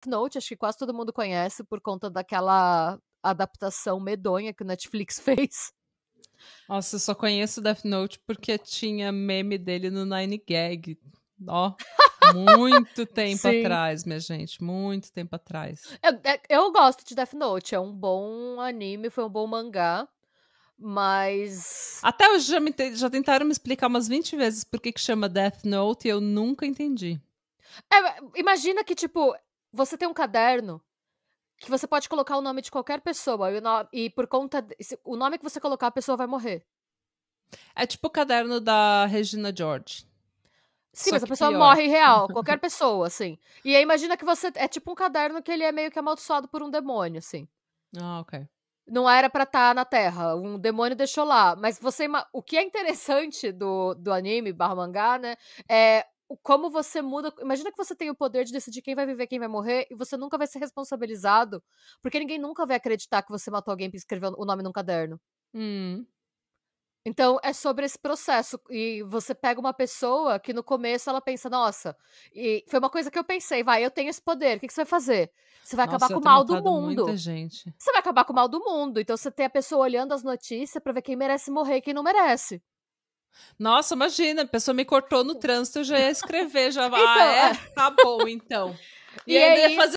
Death Note, acho que quase todo mundo conhece por conta daquela adaptação medonha que o Netflix fez. Nossa, eu só conheço Death Note porque tinha meme dele no Nine Gag. Ó, muito tempo Sim. atrás, minha gente, muito tempo atrás. Eu, é, eu gosto de Death Note, é um bom anime, foi um bom mangá, mas... Até hoje já, me, já tentaram me explicar umas 20 vezes por que, que chama Death Note e eu nunca entendi. É, imagina que, tipo, você tem um caderno que você pode colocar o nome de qualquer pessoa e, no... e por conta de... o nome que você colocar a pessoa vai morrer. É tipo o caderno da Regina George. Sim, Só mas a pessoa pior. morre real, qualquer pessoa, assim. E aí imagina que você é tipo um caderno que ele é meio que amaldiçoado por um demônio, assim. Ah, ok. Não era para estar tá na Terra, um demônio deixou lá. Mas você, o que é interessante do, do anime barra mangá, né, é como você muda. Imagina que você tem o poder de decidir quem vai viver, quem vai morrer, e você nunca vai ser responsabilizado, porque ninguém nunca vai acreditar que você matou alguém que escreveu o nome num caderno. Hum. Então, é sobre esse processo. E você pega uma pessoa que no começo ela pensa, nossa, e foi uma coisa que eu pensei, vai, eu tenho esse poder, o que, que você vai fazer? Você vai nossa, acabar com o mal do mundo. Você vai acabar com o mal do mundo. Então, você tem a pessoa olhando as notícias para ver quem merece morrer e quem não merece. Nossa, imagina, a pessoa me cortou no trânsito, eu já ia escrever, já vai. Então, ah, é? é? Tá bom, então. E, e aí, aí fazer